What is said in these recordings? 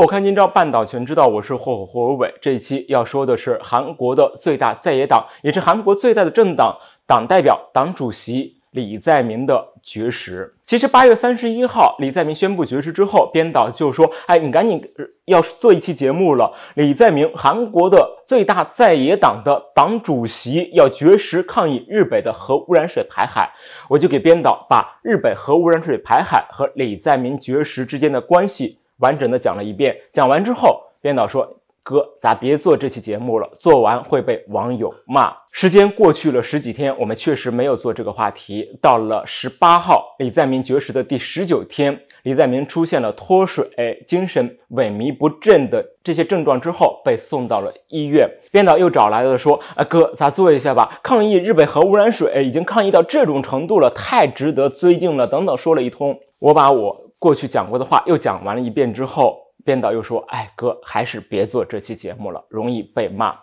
我看今朝，半岛全知道。我是霍霍霍尔伟。这一期要说的是韩国的最大在野党，也是韩国最大的政党党代表、党主席李在明的绝食。其实八月三十一号，李在明宣布绝食之后，编导就说：“哎，你赶紧要做一期节目了。”李在明，韩国的最大在野党的党主席要绝食抗议日本的核污染水排海。我就给编导把日本核污染水排海和李在明绝食之间的关系。完整的讲了一遍，讲完之后，编导说：“哥，咱别做这期节目了，做完会被网友骂。”时间过去了十几天，我们确实没有做这个话题。到了十八号，李在明绝食的第十九天，李在明出现了脱水、精神萎靡不振的这些症状之后，被送到了医院。编导又找来了说：“啊，哥，咱做一下吧，抗议日本核污染水，已经抗议到这种程度了，太值得尊敬了。”等等，说了一通。我把我。过去讲过的话又讲完了一遍之后，编导又说：“哎哥，还是别做这期节目了，容易被骂。”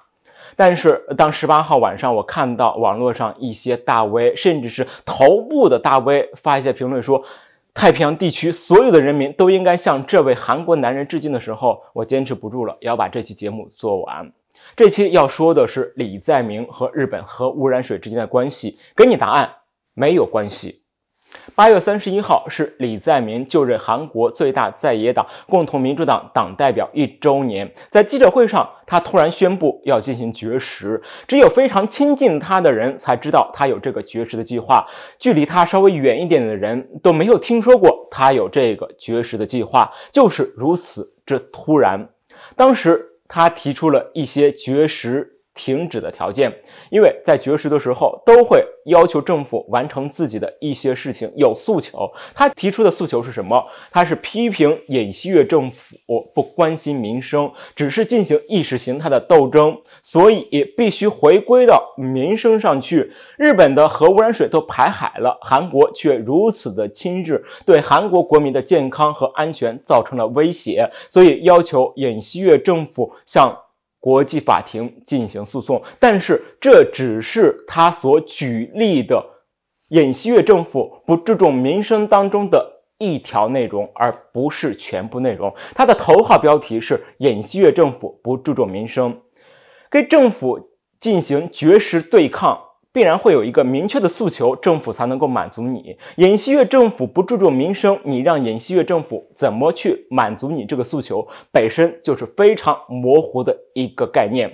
但是当十八号晚上我看到网络上一些大 V，甚至是头部的大 V 发一些评论说，太平洋地区所有的人民都应该向这位韩国男人致敬的时候，我坚持不住了，要把这期节目做完。这期要说的是李在明和日本核污染水之间的关系，给你答案，没有关系。八月三十一号是李在明就任韩国最大在野党共同民主党党代表一周年。在记者会上，他突然宣布要进行绝食。只有非常亲近他的人才知道他有这个绝食的计划，距离他稍微远一点的人都没有听说过他有这个绝食的计划，就是如此。这突然，当时他提出了一些绝食。停止的条件，因为在绝食的时候都会要求政府完成自己的一些事情，有诉求。他提出的诉求是什么？他是批评尹锡悦政府不关心民生，只是进行意识形态的斗争，所以必须回归到民生上去。日本的核污染水都排海了，韩国却如此的亲日，对韩国国民的健康和安全造成了威胁，所以要求尹锡悦政府向。国际法庭进行诉讼，但是这只是他所举例的尹锡悦政府不注重民生当中的一条内容，而不是全部内容。他的头号标题是尹锡悦政府不注重民生，跟政府进行绝食对抗。必然会有一个明确的诉求，政府才能够满足你。尹锡悦政府不注重民生，你让尹锡悦政府怎么去满足你这个诉求，本身就是非常模糊的一个概念。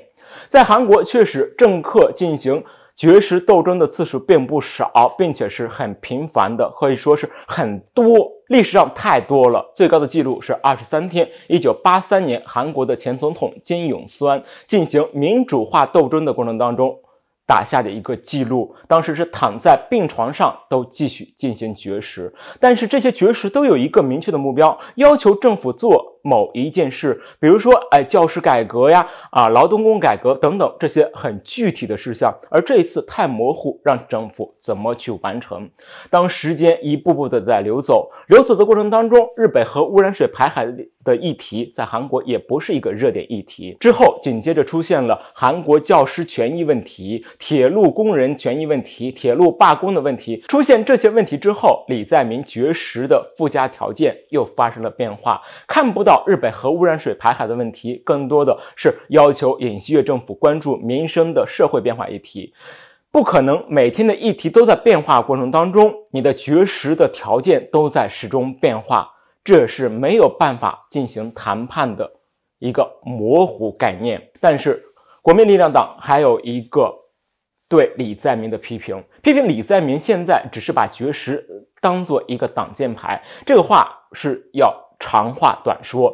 在韩国，确实政客进行绝食斗争的次数并不少，并且是很频繁的，可以说是很多，历史上太多了。最高的记录是二十三天，一九八三年韩国的前总统金泳酸进行民主化斗争的过程当中。打下的一个记录，当时是躺在病床上都继续进行绝食，但是这些绝食都有一个明确的目标，要求政府做。某一件事，比如说，哎，教师改革呀，啊，劳动工改革等等这些很具体的事项，而这一次太模糊，让政府怎么去完成？当时间一步步的在流走，流走的过程当中，日本核污染水排海的议题在韩国也不是一个热点议题。之后紧接着出现了韩国教师权益问题、铁路工人权益问题、铁路罢工的问题。出现这些问题之后，李在明绝食的附加条件又发生了变化，看不到。日本核污染水排海的问题，更多的是要求尹锡悦政府关注民生的社会变化议题。不可能每天的议题都在变化过程当中，你的绝食的条件都在始终变化，这是没有办法进行谈判的一个模糊概念。但是国民力量党还有一个对李在明的批评，批评李在明现在只是把绝食当做一个挡箭牌，这个话是要。长话短说，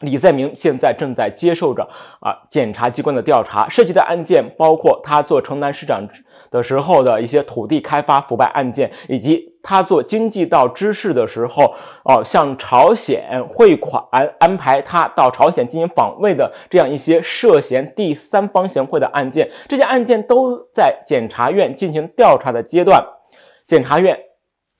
李在明现在正在接受着啊检察机关的调查，涉及的案件包括他做城南市长的时候的一些土地开发腐败案件，以及他做经济道知事的时候，哦向朝鲜汇款、安排他到朝鲜进行访问的这样一些涉嫌第三方行贿的案件，这些案件都在检察院进行调查的阶段，检察院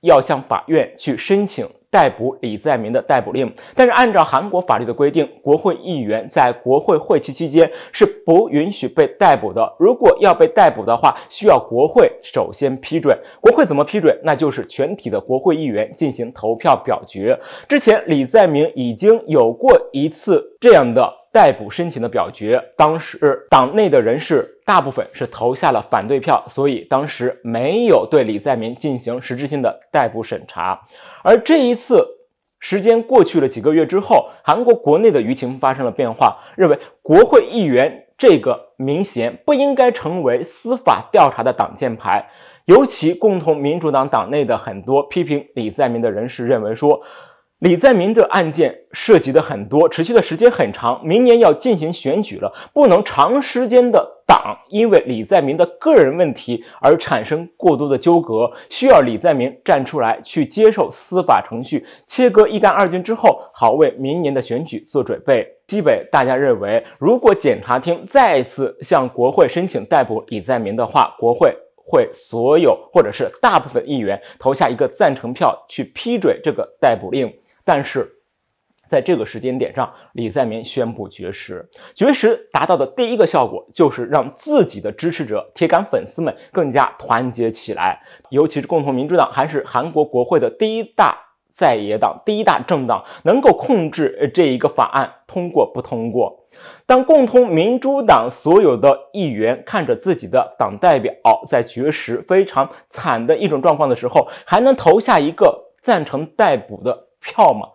要向法院去申请。逮捕李在明的逮捕令，但是按照韩国法律的规定，国会议员在国会会期期间是不允许被逮捕的。如果要被逮捕的话，需要国会首先批准。国会怎么批准？那就是全体的国会议员进行投票表决。之前李在明已经有过一次这样的。逮捕申请的表决，当时党内的人士大部分是投下了反对票，所以当时没有对李在明进行实质性的逮捕审查。而这一次，时间过去了几个月之后，韩国国内的舆情发生了变化，认为国会议员这个名衔不应该成为司法调查的挡箭牌。尤其共同民主党党内的很多批评李在明的人士认为说。李在明的案件涉及的很多，持续的时间很长，明年要进行选举了，不能长时间的党因为李在明的个人问题而产生过多的纠葛，需要李在明站出来去接受司法程序切割一干二净之后，好为明年的选举做准备。基本大家认为，如果检察厅再次向国会申请逮捕李在明的话，国会会所有或者是大部分议员投下一个赞成票去批准这个逮捕令。但是，在这个时间点上，李在明宣布绝食。绝食达到的第一个效果，就是让自己的支持者、铁杆粉丝们更加团结起来。尤其是共同民主党，还是韩国国会的第一大在野党、第一大政党，能够控制这一个法案通过不通过。当共同民主党所有的议员看着自己的党代表在绝食，非常惨的一种状况的时候，还能投下一个赞成逮捕的。票嘛，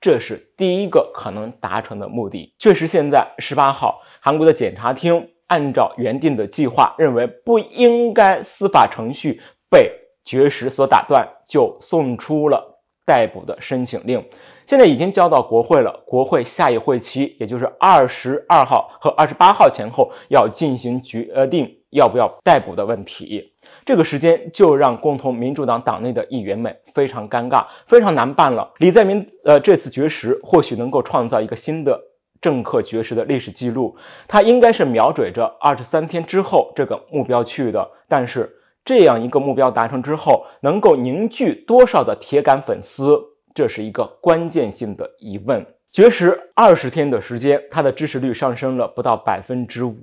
这是第一个可能达成的目的。确实，现在十八号，韩国的检察厅按照原定的计划，认为不应该司法程序被绝食所打断，就送出了逮捕的申请令。现在已经交到国会了，国会下一会期，也就是二十二号和二十八号前后要进行决定。要不要逮捕的问题，这个时间就让共同民主党党内的议员们非常尴尬，非常难办了。李在明，呃，这次绝食或许能够创造一个新的政客绝食的历史记录。他应该是瞄准着二十三天之后这个目标去的。但是，这样一个目标达成之后，能够凝聚多少的铁杆粉丝，这是一个关键性的疑问。绝食二十天的时间，他的支持率上升了不到百分之五。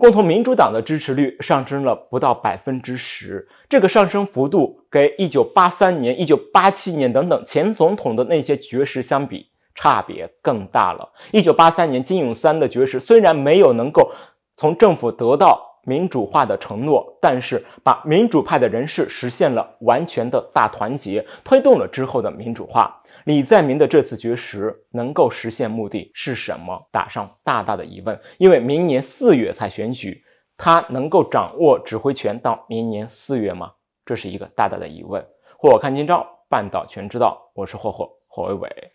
共同民主党的支持率上升了不到百分之十，这个上升幅度跟一九八三年、一九八七年等等前总统的那些绝食相比，差别更大了。一九八三年金泳三的绝食虽然没有能够从政府得到民主化的承诺，但是把民主派的人士实现了完全的大团结，推动了之后的民主化。李在明的这次绝食能够实现目的是什么？打上大大的疑问，因为明年四月才选举，他能够掌握指挥权到明年四月吗？这是一个大大的疑问。霍霍看今朝，半岛全知道，我是霍霍霍伟伟。